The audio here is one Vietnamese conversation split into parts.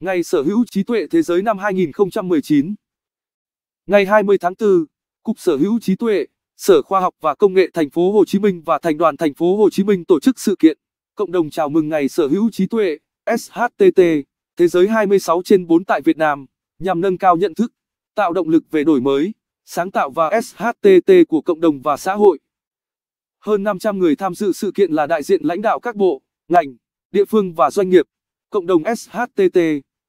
Ngày sở hữu trí tuệ thế giới năm 2019. Ngày 20 tháng 4, Cục Sở hữu trí tuệ, Sở Khoa học và Công nghệ Thành phố Hồ Chí Minh và Thành đoàn Thành phố Hồ Chí Minh tổ chức sự kiện Cộng đồng chào mừng Ngày Sở hữu trí tuệ SHTT Thế giới 26 trên 4 tại Việt Nam nhằm nâng cao nhận thức, tạo động lực về đổi mới, sáng tạo và SHTT của cộng đồng và xã hội. Hơn 500 người tham dự sự kiện là đại diện lãnh đạo các bộ, ngành, địa phương và doanh nghiệp. Cộng đồng SHTT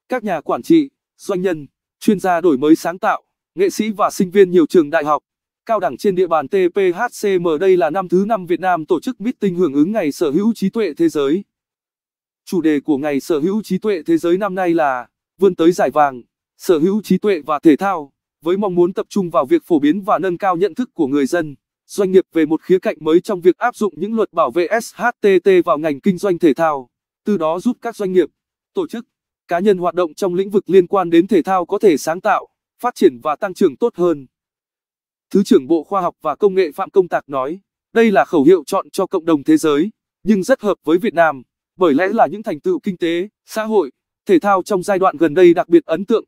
các nhà quản trị, doanh nhân, chuyên gia đổi mới sáng tạo, nghệ sĩ và sinh viên nhiều trường đại học, cao đẳng trên địa bàn TPHCM đây là năm thứ năm Việt Nam tổ chức meeting hưởng ứng Ngày Sở hữu trí tuệ thế giới. Chủ đề của Ngày Sở hữu trí tuệ thế giới năm nay là vươn tới giải vàng, sở hữu trí tuệ và thể thao, với mong muốn tập trung vào việc phổ biến và nâng cao nhận thức của người dân, doanh nghiệp về một khía cạnh mới trong việc áp dụng những luật bảo vệ SHTT vào ngành kinh doanh thể thao, từ đó giúp các doanh nghiệp, tổ chức cá nhân hoạt động trong lĩnh vực liên quan đến thể thao có thể sáng tạo, phát triển và tăng trưởng tốt hơn. Thứ trưởng Bộ Khoa học và Công nghệ Phạm Công Tạc nói, đây là khẩu hiệu chọn cho cộng đồng thế giới, nhưng rất hợp với Việt Nam, bởi lẽ là những thành tựu kinh tế, xã hội, thể thao trong giai đoạn gần đây đặc biệt ấn tượng.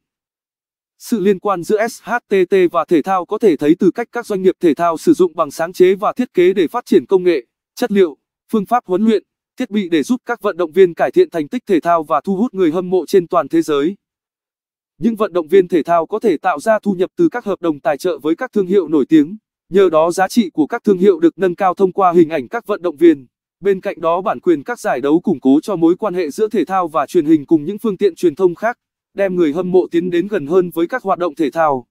Sự liên quan giữa SHTT và thể thao có thể thấy từ cách các doanh nghiệp thể thao sử dụng bằng sáng chế và thiết kế để phát triển công nghệ, chất liệu, phương pháp huấn luyện, thiết bị để giúp các vận động viên cải thiện thành tích thể thao và thu hút người hâm mộ trên toàn thế giới. Những vận động viên thể thao có thể tạo ra thu nhập từ các hợp đồng tài trợ với các thương hiệu nổi tiếng, nhờ đó giá trị của các thương hiệu được nâng cao thông qua hình ảnh các vận động viên. Bên cạnh đó bản quyền các giải đấu củng cố cho mối quan hệ giữa thể thao và truyền hình cùng những phương tiện truyền thông khác, đem người hâm mộ tiến đến gần hơn với các hoạt động thể thao.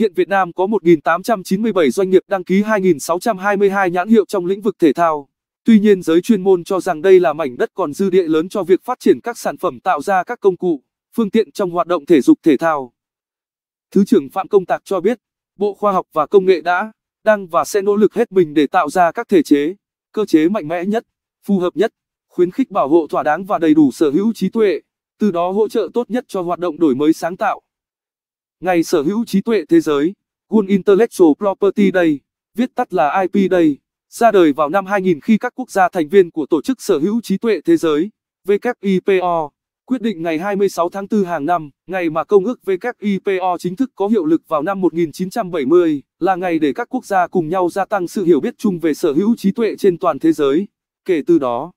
Hiện Việt Nam có 1.897 doanh nghiệp đăng ký 2.622 nhãn hiệu trong lĩnh vực thể thao. Tuy nhiên giới chuyên môn cho rằng đây là mảnh đất còn dư địa lớn cho việc phát triển các sản phẩm tạo ra các công cụ, phương tiện trong hoạt động thể dục thể thao. Thứ trưởng Phạm Công Tạc cho biết, Bộ Khoa học và Công nghệ đã, đang và sẽ nỗ lực hết mình để tạo ra các thể chế, cơ chế mạnh mẽ nhất, phù hợp nhất, khuyến khích bảo hộ thỏa đáng và đầy đủ sở hữu trí tuệ, từ đó hỗ trợ tốt nhất cho hoạt động đổi mới sáng tạo. Ngày sở hữu trí tuệ thế giới, World Intellectual Property Day, viết tắt là IP Day ra đời vào năm 2000 khi các quốc gia thành viên của Tổ chức Sở hữu trí tuệ thế giới WIPO quyết định ngày 26 tháng 4 hàng năm, ngày mà công ước WIPO chính thức có hiệu lực vào năm 1970, là ngày để các quốc gia cùng nhau gia tăng sự hiểu biết chung về sở hữu trí tuệ trên toàn thế giới. Kể từ đó,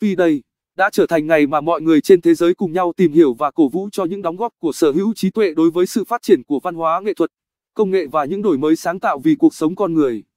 IP Day đã trở thành ngày mà mọi người trên thế giới cùng nhau tìm hiểu và cổ vũ cho những đóng góp của sở hữu trí tuệ đối với sự phát triển của văn hóa nghệ thuật, công nghệ và những đổi mới sáng tạo vì cuộc sống con người.